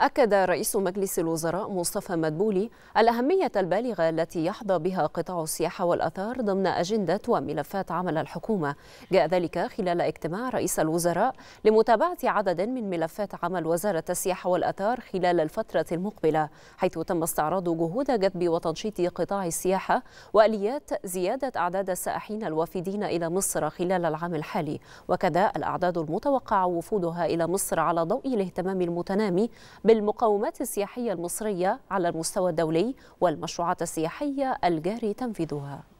أكد رئيس مجلس الوزراء مصطفى مدبولي الأهمية البالغة التي يحظى بها قطاع السياحة والأثار ضمن أجندة وملفات عمل الحكومة جاء ذلك خلال اجتماع رئيس الوزراء لمتابعة عدد من ملفات عمل وزارة السياحة والأثار خلال الفترة المقبلة حيث تم استعراض جهود جذب وتنشيط قطاع السياحة وآليات زيادة أعداد السائحين الوافدين إلى مصر خلال العام الحالي وكذا الأعداد المتوقعة وفودها إلى مصر على ضوء الاهتمام المتنامي بالمقومات السياحية المصرية على المستوى الدولي والمشروعات السياحية الجاري تنفيذها